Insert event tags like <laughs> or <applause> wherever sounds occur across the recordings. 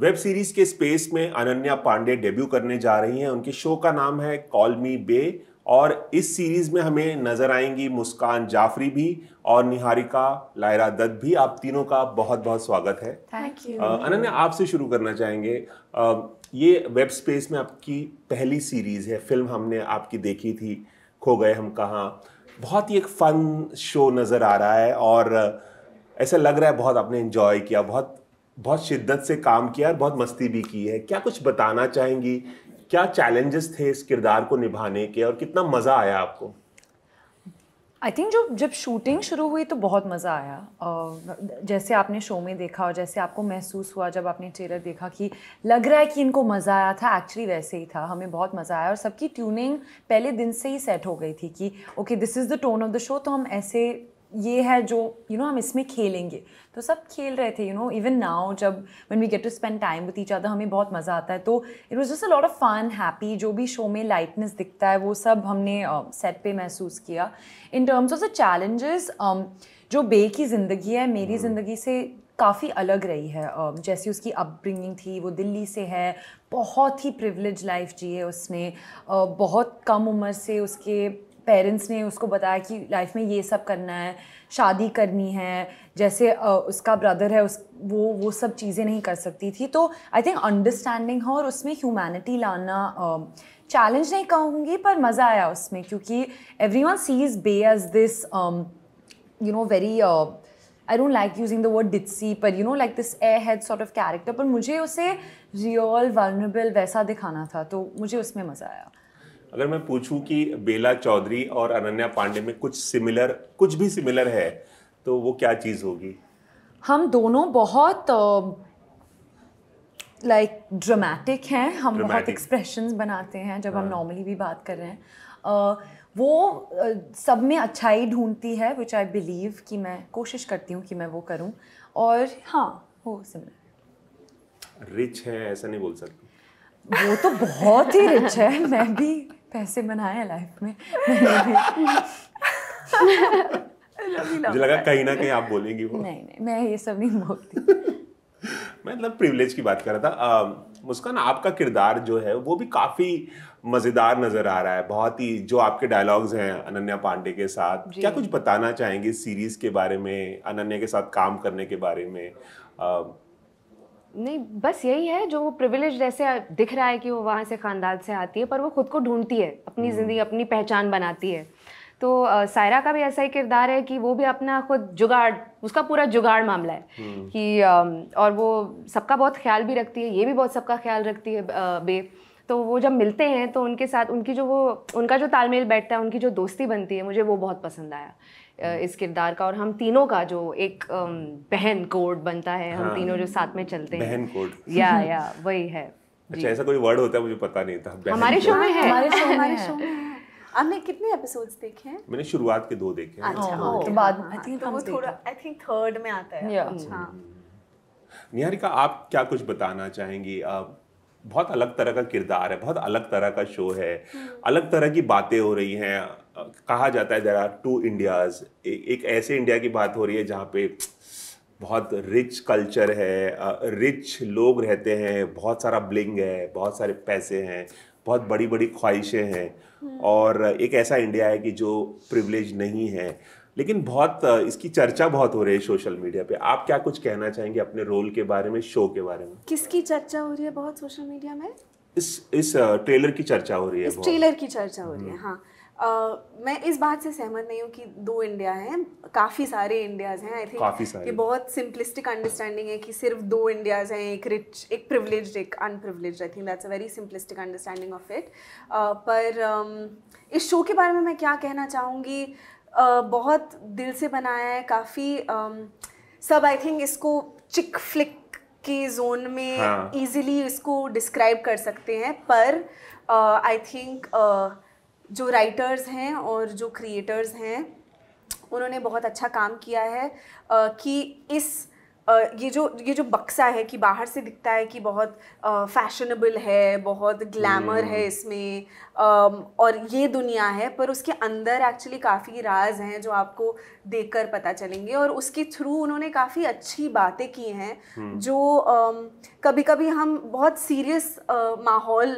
Web series के space में Ananya Pandey debut करने जा रही हैं उनके शो का नाम है कॉल मी बे और इस सीरीज में हमें नजर आएंगी मुस्कान जाफरी भी और निहारिका लायरा दत्त भी आप तीनों का बहुत बहुत स्वागत है थैंक यू अनन्या आपसे शुरू करना चाहेंगे आ, ये वेब स्पेस में आपकी पहली सीरीज है फिल्म हमने आपकी देखी थी खो गए हम कहाँ बहुत ही एक फन शो नज़र आ रहा है और ऐसा लग रहा है बहुत आपने इन्जॉय किया बहुत बहुत शिद्दत से काम किया और बहुत मस्ती भी की है क्या कुछ बताना चाहेंगी क्या चैलेंजेस थे इस किरदार को निभाने के और कितना मज़ा आया आपको आई थिंक जो जब शूटिंग शुरू हुई तो बहुत मज़ा आया जैसे आपने शो में देखा और जैसे आपको महसूस हुआ जब आपने ट्रेलर देखा कि लग रहा है कि इनको मज़ा आया था एक्चुअली वैसे ही था हमें बहुत मज़ा आया और सबकी ट्यूनिंग पहले दिन से ही सेट हो गई थी कि okay this is the tone of the show तो हम ऐसे ये है जो यू you नो know, हम इसमें खेलेंगे तो सब खेल रहे थे यू नो इवन नाउ जब when we get to spend time with each other हमें बहुत मज़ा आता है तो it was just a lot of fun happy जो भी शो में लाइटनेस दिखता है वो सब हमने सेट uh, पे महसूस किया in terms of the challenges जो बे की ज़िंदगी है मेरी hmm. ज़िंदगी से काफ़ी अलग रही है um, जैसी उसकी अपब्रिंगिंग थी वो दिल्ली से है बहुत ही प्रिवलेज लाइफ जी है उसने uh, बहुत कम उम्र से उसके पेरेंट्स ने उसको बताया कि लाइफ में ये सब करना है शादी करनी है जैसे उसका ब्रदर है उस वो वो सब चीज़ें नहीं कर सकती थी तो आई थिंक अंडरस्टैंडिंग हो और उसमें ह्यूमैनिटी लाना चैलेंज नहीं कहूँगी पर मज़ा आया उसमें क्योंकि everyone sees Bae as this you know very I don't like using the word ditsy पर you know like this airhead sort of character पर मुझे उसे रियल वर्नेबल वैसा दिखाना था तो मुझे उसमें मज़ा आया अगर मैं पूछूं कि बेला चौधरी और अनन्या पांडे में कुछ सिमिलर कुछ भी सिमिलर है तो वो क्या चीज़ होगी हम दोनों बहुत लाइक uh, ड्रामेटिक like, हैं हम dramatic. बहुत एक्सप्रेशंस बनाते हैं जब हाँ. हम नॉर्मली भी बात कर रहे हैं uh, वो uh, सब में अच्छाई ढूंढती है विच आई बिलीव कि मैं कोशिश करती हूँ कि मैं वो करूँ और हाँ हो सिमिलर रिच है ऐसा नहीं बोल सकती वो तो बहुत ही रिच है मैं भी पैसे बनाए लाइफ में मुझे लगा कहीं ना कहीं आप बोलेंगी वो नहीं नहीं मैं ये सब नहीं बोलती <laughs> मैं मतलब प्रिविलेज की बात कर रहा था मुस्कान आपका किरदार जो है वो भी काफ़ी मज़ेदार नज़र आ रहा है बहुत ही जो आपके डायलॉग्स हैं अनन्या पांडे के साथ क्या कुछ बताना चाहेंगे सीरीज़ के बारे में अनन्या के साथ काम करने के बारे में आ, नहीं बस यही है जो वो प्रिविलेज जैसे दिख रहा है कि वो वहाँ से ख़ानदान से आती है पर वो खुद को ढूंढती है अपनी हम्म। ज़िंदगी अपनी पहचान बनाती है तो सायरा का भी ऐसा ही किरदार है कि वो भी अपना खुद जुगाड़ उसका पूरा जुगाड़ मामला है हम्म। कि और वो सबका बहुत ख्याल भी रखती है ये भी बहुत सबका ख्याल रखती है बे तो वो जब मिलते हैं तो उनके साथ उनकी जो वो उनका जो तालमेल बैठता है उनकी जो दोस्ती बनती है मुझे वो बहुत पसंद आया हम्म। इस किरदार का और हम तीनों का जो एक बहन कोड बनता है हाँ, हम तीनों जो साथ में चलते हैं कोड या या वही है अच्छा ऐसा कोई वर्ड होता है मुझे पता नहीं था हमारे शो में है हमारे शो हमारे <laughs> शो आपने कितने एपिसोड्स देखे हैं मैंने शुरुआत के दो देखे हैं अच्छा हां तो बाद में आई हाँ, थिंक तो वो थोड़ा आई थिंक थर्ड में आता है अच्छा हम्म। निहारिका आप क्या कुछ बताना चाहेंगी आप बहुत अलग तरह का किरदार है बहुत अलग तरह का शो है अलग तरह की बातें हो रही हैं कहा जाता है देर आर टू इंडियाज एक ऐसे इंडिया की बात हो रही है जहाँ पे बहुत रिच कल्चर है रिच लोग रहते हैं बहुत सारा ब्लिंग है बहुत सारे पैसे हैं बहुत बड़ी बड़ी ख्वाहिशें हैं और एक ऐसा इंडिया है कि जो प्रिवलेज नहीं है लेकिन बहुत इसकी चर्चा बहुत हो रही है सोशल मीडिया पे आप क्या कुछ कहना चाहेंगे अपने रोल के बारे में शो के बारे में किसकी चर्चा हो रही है बहुत सोशल मीडिया में इस इस ट्रेलर की चर्चा हो रही है इस ट्रेलर की चर्चा हो रही है हम्म। हाँ आ, मैं इस बात से सहमत नहीं हूँ कि दो इंडिया हैं काफ़ी सारे इंडियाज हैं आई थिंक ये बहुत सिंपलिस्टिक अंडरस्टैंडिंग है कि सिर्फ दो इंडियाज हैं एक रिच एक प्रिवलेज एक unprivilege I think that's a very simplistic understanding of it पर um, इस शो के बारे में मैं क्या कहना चाहूँगी बहुत दिल से बनाया है काफ़ी सब आई थिंक इसको चिक फ्लिक के जोन में इजीली हाँ. इसको डिस्क्राइब कर सकते हैं पर आई थिंक जो राइटर्स हैं और जो क्रिएटर्स हैं उन्होंने बहुत अच्छा काम किया है uh, कि इस ये जो ये जो बक्सा है कि बाहर से दिखता है कि बहुत फैशनेबल है बहुत ग्लैमर है हम्म। इसमें और ये दुनिया है पर उसके अंदर एक्चुअली काफ़ी राज हैं जो आपको देखकर पता चलेंगे और उसके थ्रू उन्होंने काफ़ी अच्छी बातें की हैं हम्म। जो कभी कभी हम बहुत सीरियस माहौल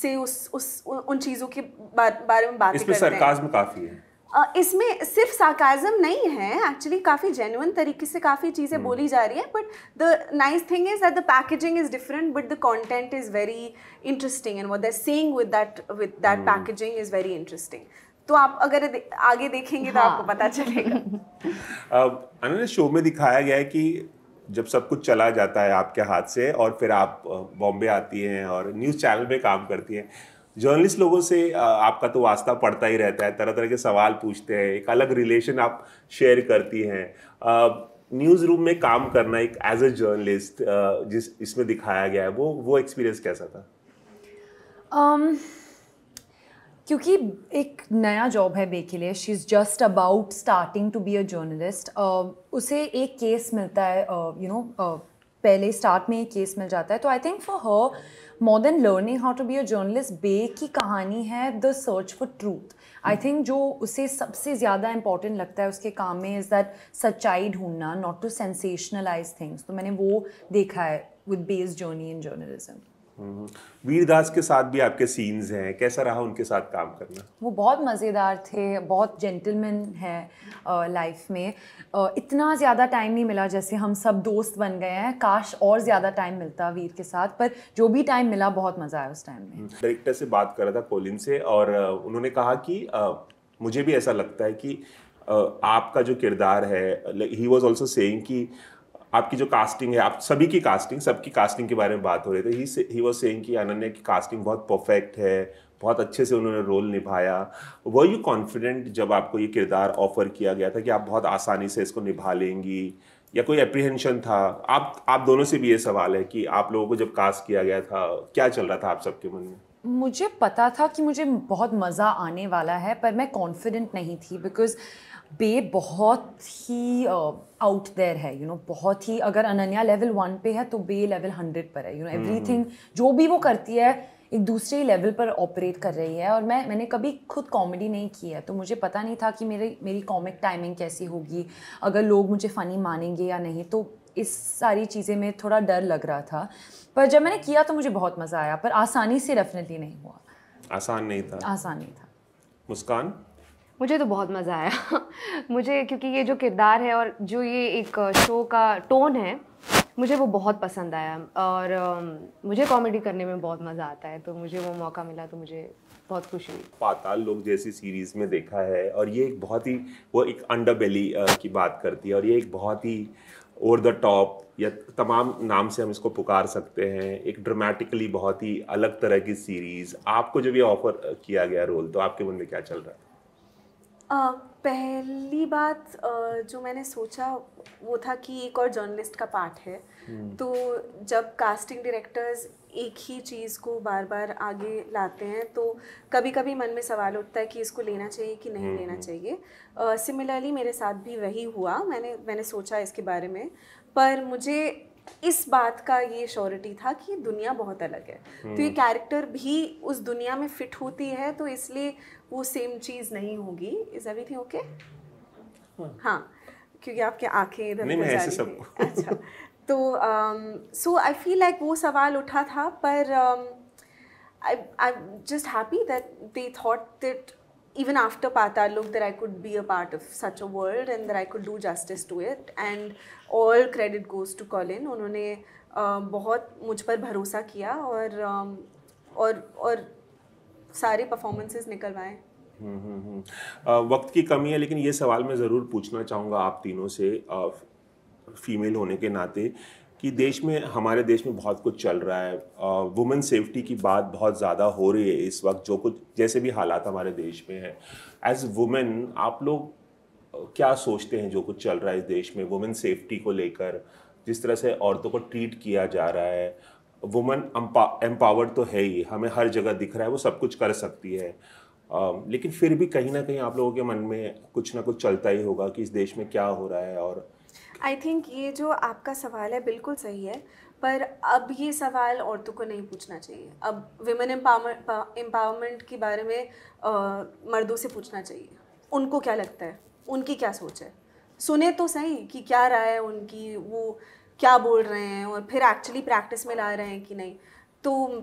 से उस उस उन चीज़ों के बारे में बात करते हैं काफी है इसमें सिर्फ साकाजम नहीं है एक्चुअली काफ़ी जेन्यून तरीके से काफ़ी चीज़ें hmm. बोली जा रही हैं but the nice thing is that the packaging is different but the content is very interesting and what the saying with that with that packaging is very interesting तो आप अगर आगे देखेंगे हाँ. तो आपको हाँ। पता चलेगा uh, <laughs> शो में दिखाया गया है कि जब सब कुछ चला जाता है आपके हाथ से और फिर आप बॉम्बे आती हैं और न्यूज़ चैनल में काम करती हैं जर्नलिस्ट लोगों से आपका तो वास्ता पड़ता ही रहता है तरह तरह के सवाल पूछते हैं एक अलग रिलेशन आप शेयर करती हैं न्यूज़ रूम में काम करना एक एज अ जर्नलिस्ट जिस इसमें दिखाया गया है वो वो एक्सपीरियंस कैसा था um, क्योंकि एक नया जॉब है बेके के लिए she is just about starting to be a journalist उसे एक केस मिलता है you uh, know you know, uh, पहले स्टार्ट में एक केस मिल जाता है तो I think for her more than learning how to be a journalist Bae की कहानी है the search for truth I think जो उसे सबसे ज़्यादा इंपॉर्टेंट लगता है उसके काम में इज़ दैट सच्चाई ढूंढना नॉट टू सेंसेशनलाइज थिंग्स तो मैंने वो देखा है with base journey in journalism hmm. Vir Das के साथ भी आपके सीन्स हैं कैसा रहा उनके साथ काम करना वो बहुत मज़ेदार थे बहुत जेंटलमैन है लाइफ में इतना ज़्यादा टाइम नहीं मिला जैसे हम सब दोस्त बन गए हैं काश और ज़्यादा टाइम मिलता वीर के साथ पर जो भी टाइम मिला बहुत मज़ा आया उस टाइम में डायरेक्टर हम्म। से बात कर रहा था कोलिन से और उन्होंने कहा कि मुझे भी ऐसा लगता है कि आपका जो किरदार है ही वॉज ऑल्सो से कि आपकी जो कास्टिंग है आप सभी की कास्टिंग सबकी कास्टिंग के बारे में बात हो रही थी ही ही वॉज सेइंग कि अनन्या की कास्टिंग बहुत परफेक्ट है बहुत अच्छे से उन्होंने रोल निभाया वो यू कॉन्फिडेंट जब आपको ये किरदार ऑफर किया गया था कि आप बहुत आसानी से इसको निभा लेंगी या कोई अप्रीहेंशन था आप आप दोनों से भी ये सवाल है कि आप लोगों को जब कास्ट किया गया था क्या चल रहा था आप सबके मन में मुझे पता था कि मुझे बहुत मज़ा आने वाला है पर मैं कॉन्फिडेंट नहीं थी बिकॉज बे बहुत ही आउट uh, देर है यू you नो know, बहुत ही अगर अनन्या लेवल वन पे है तो बे लेवल हंड्रेड पर है यू नो एवरीथिंग जो भी वो करती है एक दूसरे लेवल पर ऑपरेट कर रही है और मैं मैंने कभी खुद कॉमेडी नहीं की है तो मुझे पता नहीं था कि मेरे मेरी कॉमिक टाइमिंग कैसी होगी अगर लोग मुझे फ़नी मानेंगे या नहीं तो इस सारी चीज़ें में थोड़ा डर लग रहा था पर जब मैंने किया तो मुझे बहुत मज़ा आया पर आसानी से डेफिनेटली नहीं हुआ आसान नहीं था आसान नहीं था मुस्कान मुझे तो बहुत मज़ा आया <laughs> मुझे क्योंकि ये जो किरदार है और जो ये एक शो का टोन है मुझे वो बहुत पसंद आया और मुझे कॉमेडी करने में बहुत मज़ा आता है तो मुझे वो मौका मिला तो मुझे बहुत खुशी हुई पाताल लोग जैसी सीरीज़ में देखा है और ये एक बहुत ही वो एक अंडरबेली की बात करती है और ये एक बहुत ही ओवर द टॉप या तमाम नाम से हम इसको पुकार सकते हैं एक ड्रामेटिकली बहुत ही अलग तरह की सीरीज़ आपको जब ये ऑफ़र किया गया रोल तो आपके मन में क्या चल रहा है पहली बात जो मैंने सोचा वो था कि एक और जर्नलिस्ट का पार्ट है हम्म। तो जब कास्टिंग डायरेक्टर्स एक ही चीज़ को बार बार आगे लाते हैं तो कभी कभी मन में सवाल उठता है कि इसको लेना चाहिए कि नहीं हम्म, लेना हम्म। चाहिए सिमिलरली मेरे साथ भी वही हुआ मैंने मैंने सोचा इसके बारे में पर मुझे इस बात का ये श्योरिटी था कि दुनिया बहुत अलग है तो ये कैरेक्टर हम्म। भी उस दुनिया में फिट होती है तो इसलिए वो सेम चीज़ नहीं होगी इज थिंग ओके हाँ क्योंकि आपके आंखें इधर अच्छा तो सो आई फील लाइक वो सवाल उठा था पर I I just happy that they thought that even after patal look that I could be a part of such a world and that I could do justice to it and all credit goes to Colin उन्होंने uh, बहुत मुझ पर भरोसा aur aur um, और और सारे performances निकलवाए वक्त की कमी है लेकिन ये सवाल मैं ज़रूर पूछना चाहूँगा आप तीनों से फीमेल होने के नाते कि देश में हमारे देश में बहुत कुछ चल रहा है वुमेन सेफ्टी की बात बहुत ज़्यादा हो रही है इस वक्त जो कुछ जैसे भी हालात हमारे देश में हैं एज वुमेन आप लोग क्या सोचते हैं जो कुछ चल रहा है इस देश में वुमेन सेफ्टी को लेकर जिस तरह से औरतों को ट्रीट किया जा रहा है वुमेन एम्पावर्ड तो है ही हमें हर जगह दिख रहा है वो सब कुछ कर सकती है आ, लेकिन फिर भी कहीं ना कहीं आप लोगों के मन में कुछ ना कुछ चलता ही होगा कि इस देश में क्या हो रहा है और आई थिंक ये जो आपका सवाल है बिल्कुल सही है पर अब ये सवाल औरतों को नहीं पूछना चाहिए अब विमेन एम्पावर एम्पावरमेंट के बारे में आ, मर्दों से पूछना चाहिए उनको क्या लगता है उनकी क्या सोच है सुने तो सही कि क्या राय है उनकी वो क्या बोल रहे हैं और फिर एक्चुअली प्रैक्टिस में ला रहे हैं कि नहीं तो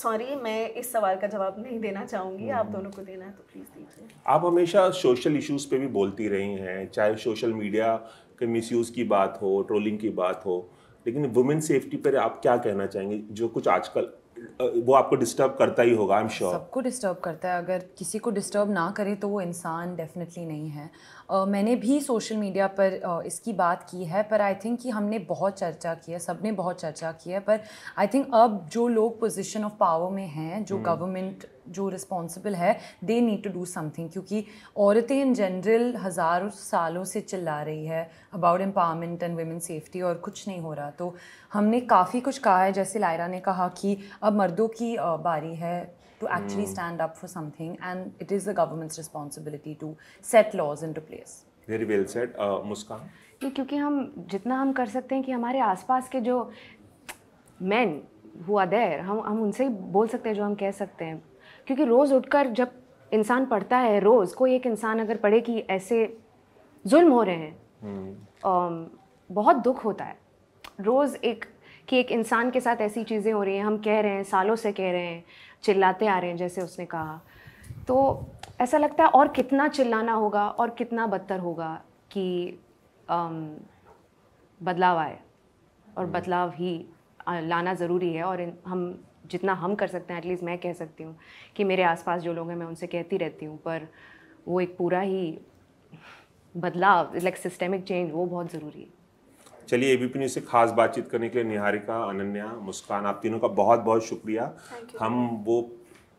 सॉरी मैं इस सवाल का जवाब नहीं देना चाहूँगी आप हम्म। दोनों को देना है तो प्लीज़ दीजिए आप हमेशा सोशल इश्यूज़ पे भी बोलती रही हैं चाहे सोशल मीडिया के मिसयूज़ की बात हो ट्रोलिंग की बात हो लेकिन वुमेन सेफ्टी पर आप क्या कहना चाहेंगे जो कुछ आजकल वो आपको डिस्टर्ब करता ही होगा आई एम श्योर सबको डिस्टर्ब करता है अगर किसी को डिस्टर्ब ना करे तो वो इंसान डेफिनेटली नहीं है uh, मैंने भी सोशल मीडिया पर uh, इसकी बात की है पर आई थिंक कि हमने बहुत चर्चा की है सब ने बहुत चर्चा की है पर आई थिंक अब जो लोग पोजिशन ऑफ पावर में हैं जो गवर्नमेंट हम्म। जो रिस्पॉन्सिबल है they need to do something क्योंकि औरतें इन जनरल हज़ारों सालों से चिल्ला रही है about empowerment and women safety और कुछ नहीं हो रहा तो हमने काफ़ी कुछ कहा है जैसे लायरा ने कहा कि अब मर्दों की बारी है to actually mm. stand up for something, and it is the government's responsibility to set laws into place. Very well said, uh, Muskan. ये क्योंकि हम जितना हम कर सकते हैं कि हमारे आसपास के जो मैन हुआ देर हम हम उनसे ही बोल सकते हैं जो हम कह सकते हैं क्योंकि रोज़ उठकर जब इंसान पढ़ता है रोज़ कोई एक इंसान अगर पढ़े कि ऐसे जुल्म हो रहे हैं hmm. Um, बहुत दुख होता है रोज़ एक कि एक इंसान के साथ ऐसी चीज़ें हो रही हैं हम कह रहे हैं सालों से कह रहे हैं चिल्लाते आ रहे हैं जैसे उसने कहा तो ऐसा लगता है और कितना चिल्लाना होगा और कितना बदतर होगा कि आम, बदलाव आए और हम्म। बदलाव ही लाना ज़रूरी है और हम जितना हम कर सकते हैं एटलीस्ट मैं कह सकती हूँ कि मेरे आसपास जो लोग हैं मैं उनसे कहती रहती हूँ पर वो एक पूरा ही बदलाव लाइक सिस्टमिक चेंज वो बहुत ज़रूरी है चलिए एबीपी न्यूज़ से खास बातचीत करने के लिए निहारिका अनन्या मुस्कान आप तीनों का बहुत बहुत शुक्रिया हम वो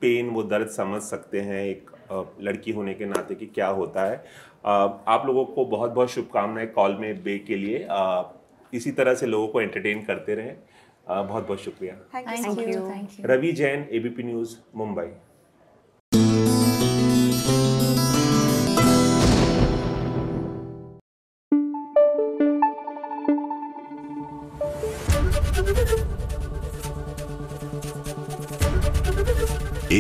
पेन वो दर्द समझ सकते हैं एक लड़की होने के नाते कि क्या होता है आप लोगों को बहुत बहुत शुभकामनाएं कॉल में बे के लिए इसी तरह से लोगों को एंटरटेन करते रहें बहुत बहुत शुक्रिया रवि जैन एबीपी न्यूज़ मुंबई